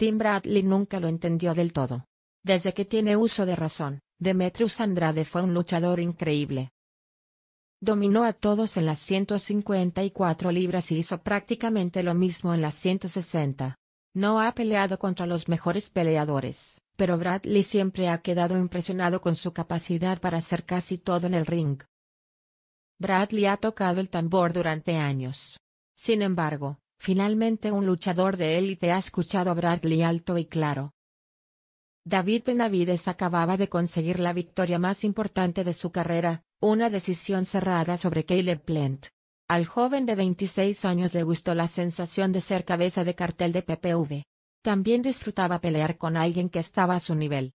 Tim Bradley nunca lo entendió del todo. Desde que tiene uso de razón, Demetrius Andrade fue un luchador increíble. Dominó a todos en las 154 libras y hizo prácticamente lo mismo en las 160. No ha peleado contra los mejores peleadores, pero Bradley siempre ha quedado impresionado con su capacidad para hacer casi todo en el ring. Bradley ha tocado el tambor durante años. Sin embargo, Finalmente un luchador de élite ha escuchado a Bradley alto y claro. David Benavides acababa de conseguir la victoria más importante de su carrera, una decisión cerrada sobre Caleb Plant. Al joven de 26 años le gustó la sensación de ser cabeza de cartel de PPV. También disfrutaba pelear con alguien que estaba a su nivel.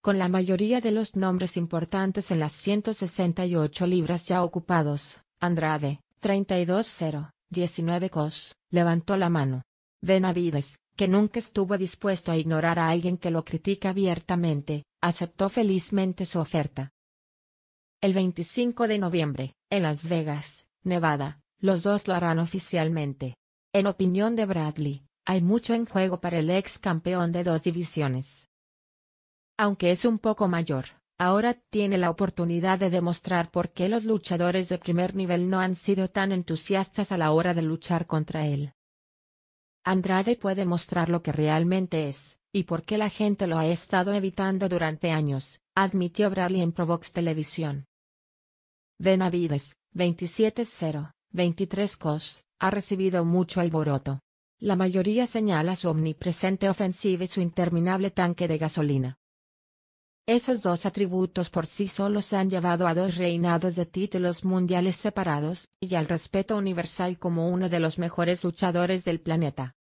Con la mayoría de los nombres importantes en las 168 libras ya ocupados, Andrade, 32-0. 19 Cos, levantó la mano. Benavides, que nunca estuvo dispuesto a ignorar a alguien que lo critica abiertamente, aceptó felizmente su oferta. El 25 de noviembre, en Las Vegas, Nevada, los dos lo harán oficialmente. En opinión de Bradley, hay mucho en juego para el ex campeón de dos divisiones. Aunque es un poco mayor, Ahora tiene la oportunidad de demostrar por qué los luchadores de primer nivel no han sido tan entusiastas a la hora de luchar contra él. Andrade puede mostrar lo que realmente es, y por qué la gente lo ha estado evitando durante años, admitió Bradley en Provox Televisión. Benavides, 27-0, 23 cos, ha recibido mucho alboroto. La mayoría señala su omnipresente ofensiva y su interminable tanque de gasolina. Esos dos atributos por sí solos han llevado a dos reinados de títulos mundiales separados, y al respeto universal como uno de los mejores luchadores del planeta.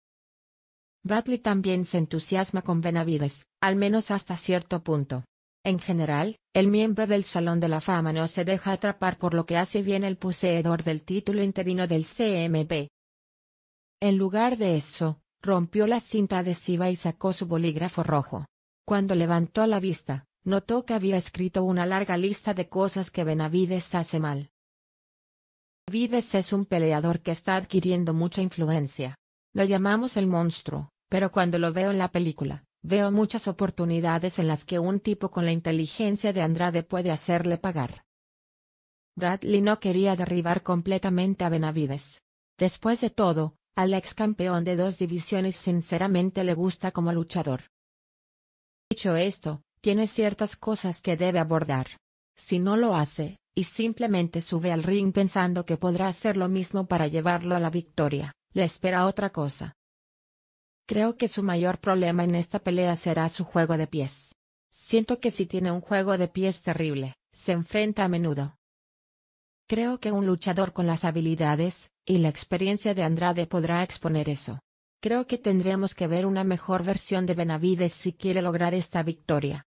Bradley también se entusiasma con Benavides, al menos hasta cierto punto. En general, el miembro del Salón de la Fama no se deja atrapar por lo que hace bien el poseedor del título interino del CMP. En lugar de eso, rompió la cinta adhesiva y sacó su bolígrafo rojo. Cuando levantó la vista, notó que había escrito una larga lista de cosas que Benavides hace mal. Benavides es un peleador que está adquiriendo mucha influencia. Lo llamamos el monstruo, pero cuando lo veo en la película, veo muchas oportunidades en las que un tipo con la inteligencia de Andrade puede hacerle pagar. Bradley no quería derribar completamente a Benavides. Después de todo, al ex campeón de dos divisiones sinceramente le gusta como luchador. Dicho esto, tiene ciertas cosas que debe abordar. Si no lo hace, y simplemente sube al ring pensando que podrá hacer lo mismo para llevarlo a la victoria, le espera otra cosa. Creo que su mayor problema en esta pelea será su juego de pies. Siento que si tiene un juego de pies terrible, se enfrenta a menudo. Creo que un luchador con las habilidades y la experiencia de Andrade podrá exponer eso. Creo que tendremos que ver una mejor versión de Benavides si quiere lograr esta victoria.